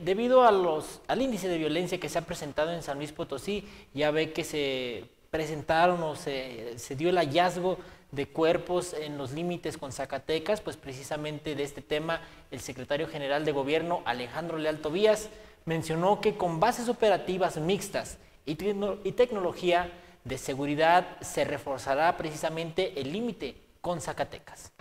Debido al índice de violencia que se ha presentado en San Luis Potosí, ya ve que se presentaron o se, dio el hallazgo de cuerpos en los límites con Zacatecas, pues precisamente de este tema el secretario general de gobierno Alejandro Leal Tobías mencionó que con bases operativas mixtas y tecnología de seguridad se reforzará precisamente el límite con Zacatecas.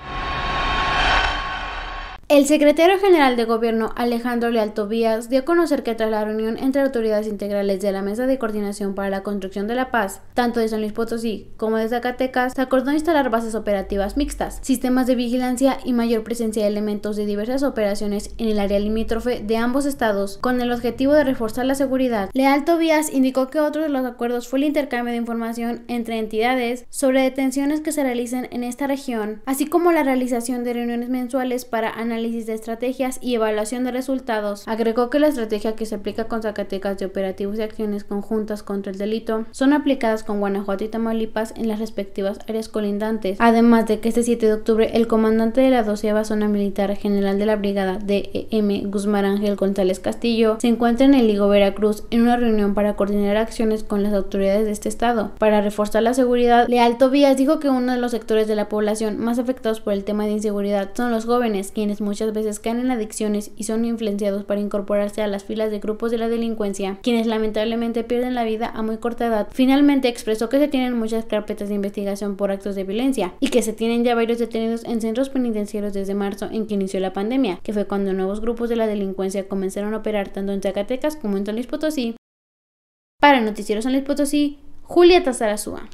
El secretario general de gobierno Alejandro Leal Tobías dio a conocer que tras la reunión entre autoridades integrales de la Mesa de Coordinación para la Construcción de la Paz, tanto de San Luis Potosí como de Zacatecas, se acordó instalar bases operativas mixtas, sistemas de vigilancia y mayor presencia de elementos de diversas operaciones en el área limítrofe de ambos estados con el objetivo de reforzar la seguridad. Leal Tobías indicó que otro de los acuerdos fue el intercambio de información entre entidades sobre detenciones que se realicen en esta región, así como la realización de reuniones mensuales para analizar análisis de estrategias y evaluación de resultados. Agregó que la estrategia que se aplica con Zacatecas de operativos y acciones conjuntas contra el delito son aplicadas con Guanajuato y Tamaulipas en las respectivas áreas colindantes, además de que este 7 de octubre el comandante de la 12 Zona Militar General de la Brigada DEM Guzmán Ángel González Castillo se encuentra en el Ligo Veracruz en una reunión para coordinar acciones con las autoridades de este estado. Para reforzar la seguridad, Leal Tobías dijo que uno de los sectores de la población más afectados por el tema de inseguridad son los jóvenes, quienes muchas veces caen en adicciones y son influenciados para incorporarse a las filas de grupos de la delincuencia, quienes lamentablemente pierden la vida a muy corta edad. Finalmente expresó que se tienen muchas carpetas de investigación por actos de violencia y que se tienen ya varios detenidos en centros penitenciarios desde marzo en que inició la pandemia, que fue cuando nuevos grupos de la delincuencia comenzaron a operar tanto en Zacatecas como en San Luis Potosí. Para Noticieros San Luis Potosí, Julieta Tazarazúa.